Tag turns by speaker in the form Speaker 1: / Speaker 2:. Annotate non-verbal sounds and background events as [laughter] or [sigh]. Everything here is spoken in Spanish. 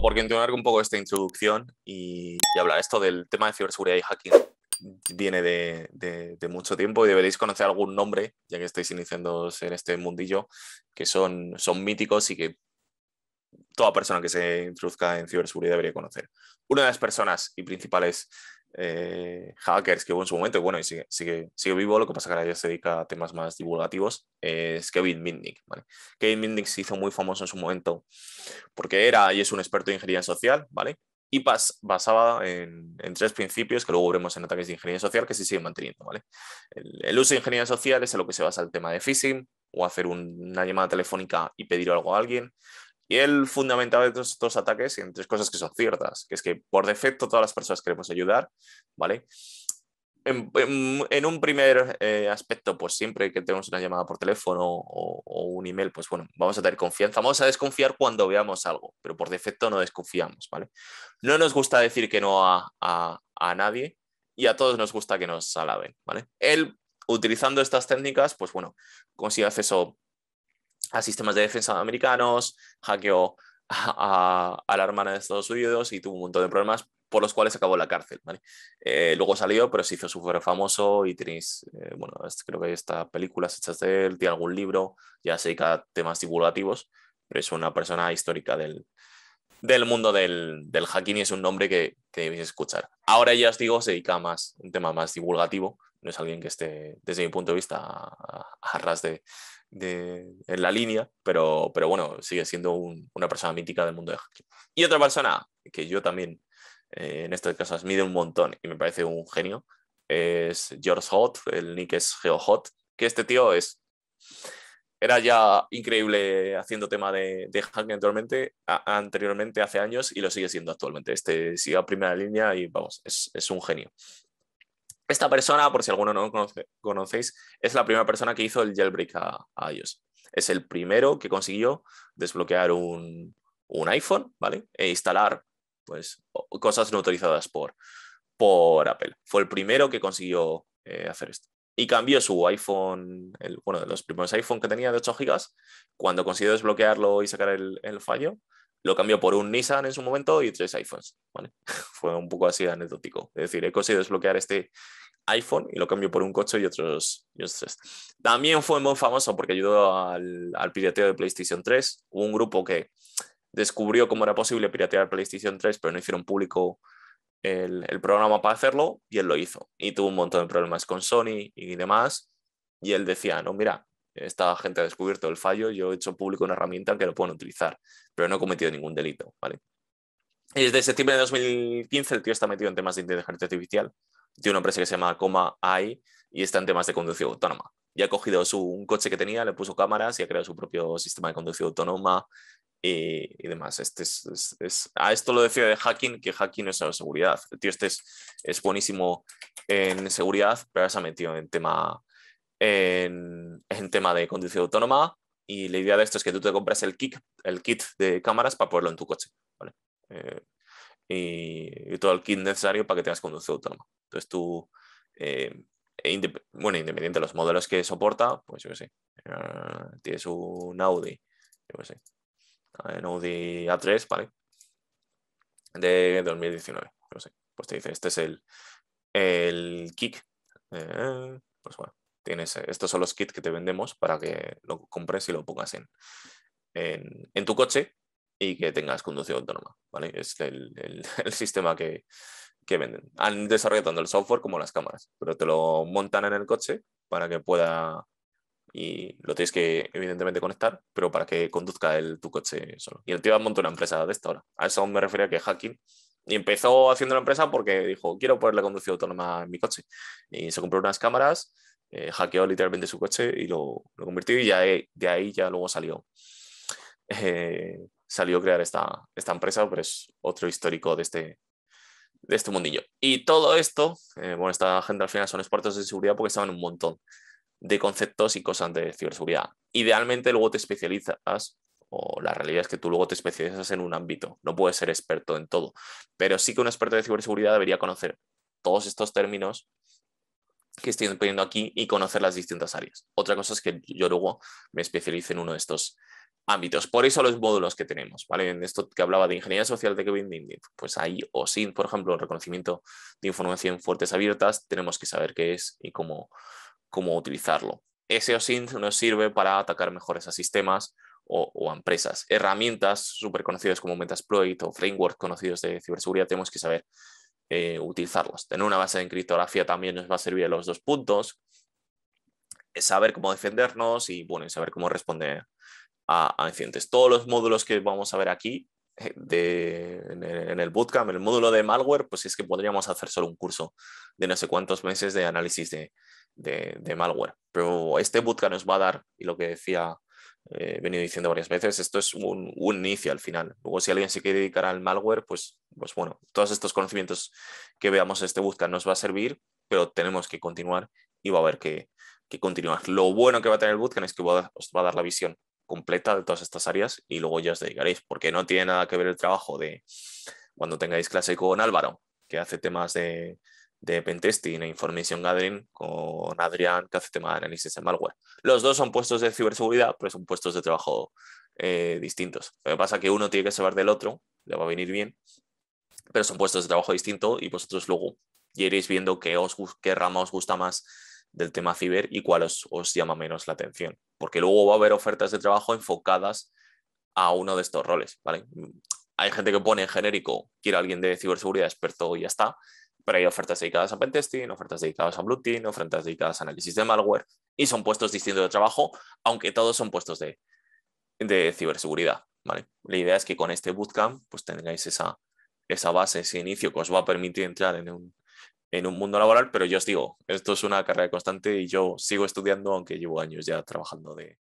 Speaker 1: porque entiendo continuar un poco esta introducción y, hablar esto del tema de ciberseguridad y hacking viene de, mucho tiempo y deberéis conocer algún nombre, ya que estáis iniciando en este mundillo, que son, son míticos y que toda persona que se introduzca en ciberseguridad debería conocer. Una de las personas y principales eh, hackers que hubo en su momento, bueno, y sigue, sigue, vivo, lo que pasa que ahora ya se dedica a temas más divulgativos, eh, es Kevin Mitnick. ¿vale? Kevin Mitnick se hizo muy famoso en su momento porque era y es un experto en ingeniería social, ¿vale? Y basaba en, tres principios que luego veremos en ataques de ingeniería social que se siguen manteniendo, ¿vale? El, uso de ingeniería social es en lo que se basa el tema de phishing o hacer una llamada telefónica y pedir algo a alguien, y él fundamentaba estos dos ataques en tres cosas que son ciertas, que es que por defecto todas las personas queremos ayudar, ¿vale? En, un primer eh, aspecto, pues siempre que tenemos una llamada por teléfono o, un email, pues bueno, vamos a tener confianza, vamos a desconfiar cuando veamos algo, pero por defecto no desconfiamos, ¿vale? No nos gusta decir que no a, a nadie y a todos nos gusta que nos alaben, ¿vale? Él, utilizando estas técnicas, pues bueno, consigue acceso a sistemas de defensa americanos, hackeó a, la hermana de Estados Unidos y tuvo un montón de problemas por los cuales acabó en la cárcel. Eh, luego salió, pero se hizo súper famoso y tenéis, eh, bueno, creo que hay estas películas hechas de él, tiene algún libro, ya se dedica a temas divulgativos, pero es una persona histórica del, mundo del, hacking y es un nombre que, debéis escuchar. Ahora ya os digo, se dedica más un tema más divulgativo, no es alguien que esté, desde mi punto de vista, a, ras de, la línea, pero, pero bueno, sigue siendo una persona mítica del mundo de hacking. Y otra persona que yo también, eh, en estas casas, mide un montón y me parece un genio, es George Hot, el nick es Geo Hoth, que este tío es... Era ya increíble haciendo tema de, hacking anteriormente, anteriormente, hace años, y lo sigue siendo actualmente. Este sigue a primera línea y vamos, es, es un genio. Esta persona, por si alguno no conoce, conocéis, es la primera persona que hizo el jailbreak a, iOS. Es el primero que consiguió desbloquear un, iPhone, ¿vale? E instalar pues, cosas no autorizadas por, por Apple. Fue el primero que consiguió eh, hacer esto. Y cambió su iPhone, el, bueno, de los primeros iPhone que tenía de 8 GB, cuando consiguió desbloquearlo y sacar el, fallo, lo cambió por un Nissan en su momento y tres iPhones. [laughs] Fue un poco así anecdótico. Es decir, he conseguido desbloquear este, iPhone y lo cambio por un coche y otros, También fue muy famoso porque ayudó al, pirateo de PlayStation 3. Hubo un grupo que descubrió cómo era posible piratear PlayStation 3, pero no hicieron público el, programa para hacerlo y él lo hizo. Y tuvo un montón de problemas con Sony y demás. Y él decía, no, mira, esta gente ha descubierto el fallo, yo he hecho público una herramienta que lo pueden utilizar, pero no he cometido ningún delito, ¿vale? Y desde septiembre de 2015 el tío está metido en temas de inteligencia artificial, tiene una empresa que se llama Coma AI y está en temas de conducción autónoma. Y ha cogido un coche que tenía, le puso cámaras y ha creado su propio sistema de conducción autónoma eh, y, demás. Este es, a esto lo decía de hacking, que hacking es la seguridad. tío este es, buenísimo en seguridad, pero se ha metido en tema, en, en tema de conducción autónoma y la idea de esto es que tú te compras el kit, el kit de cámaras para ponerlo en tu coche, eh, y, todo el kit necesario para que tengas conducción autónoma. Entonces tú, eh, e bueno, independiente de los modelos que soporta, pues yo qué sé, ah, tienes un Audi, yo sé, Audi A3, ¿vale? De 2019, qué sé. Pues te dice, este es el, el eh, pues bueno, tienes, estos son los kits que te vendemos para que lo compres y lo pongas en, en tu coche y que tengas conducción autónoma. ¿vale? Es el, [laughs] el, sistema que, que, venden. Han desarrollado tanto el software como las cámaras, pero te lo montan en el coche para que pueda, y lo tienes que evidentemente conectar, pero para que conduzca el, tu coche solo. Y el tío montó una empresa de esta hora. A eso me refería que hacking. Y empezó haciendo la empresa porque dijo, quiero ponerle conducción autónoma en mi coche. Y se compró unas cámaras, eh, hackeó literalmente su coche y lo, lo convirtió y ya, de ahí ya luego salió. Eh, salió a crear esta, empresa, pero es otro histórico de este, de este mundillo. Y todo esto, eh, bueno, esta gente al final son expertos de seguridad porque saben un montón de conceptos y cosas de ciberseguridad. Idealmente luego te especializas o la realidad es que tú luego te especializas en un ámbito, no puedes ser experto en todo, pero sí que un experto de ciberseguridad debería conocer todos estos términos que estoy poniendo aquí y conocer las distintas áreas. Otra cosa es que yo luego me especialice en uno de estos ámbitos. Por eso los módulos que tenemos, ¿vale? En esto que hablaba de ingeniería social de Kevin pues ahí OSINT, por ejemplo, el reconocimiento de información fuertes abiertas, tenemos que saber qué es y cómo, cómo utilizarlo. Ese OSINT nos sirve para atacar mejores a sistemas o, empresas. Herramientas súper conocidas como Metasploit o frameworks conocidos de ciberseguridad, tenemos que saber eh, utilizarlos. Tener una base en criptografía también nos va a servir a los dos puntos. Saber cómo defendernos y bueno, saber cómo responder a, incidentes. Todos los módulos que vamos a ver aquí eh, de, en, el bootcamp, el módulo de malware, pues es que podríamos hacer solo un curso de no sé cuántos meses de análisis de, de, malware. Pero este bootcamp nos va a dar, y lo que decía, eh, he venido diciendo varias veces, esto es un, un, inicio al final. Luego, si alguien se quiere dedicar al malware, pues, pues bueno, todos estos conocimientos que veamos en este bootcamp nos va a servir, pero tenemos que continuar y va a haber que, continuar. Lo bueno que va a tener el bootcamp es que os va a dar la visión completa de todas estas áreas y luego ya os dedicaréis, porque no tiene nada que ver el trabajo de cuando tengáis clase con Álvaro, que hace temas de, de pentesting e information gathering, con Adrián, que hace temas de análisis de malware. Los dos son puestos de ciberseguridad, pero son puestos de trabajo eh, distintos. Lo que pasa es que uno tiene que saber del otro, le va a venir bien, pero son puestos de trabajo distinto y vosotros luego iréis viendo qué, os, rama os gusta más del tema ciber y cuál os, os llama menos la atención porque luego va a haber ofertas de trabajo enfocadas a uno de estos roles, ¿vale? Hay gente que pone en genérico, quiere alguien de ciberseguridad experto y ya está, pero hay ofertas dedicadas a pentesting, ofertas dedicadas a blue ofertas dedicadas a análisis de malware y son puestos distintos de trabajo, aunque todos son puestos de, ciberseguridad, ¿vale? La idea es que con este bootcamp pues tengáis esa, esa base, ese inicio que os va a permitir entrar en un, en un mundo laboral, pero yo os digo, esto es una carrera constante y yo sigo estudiando, aunque llevo años ya trabajando de,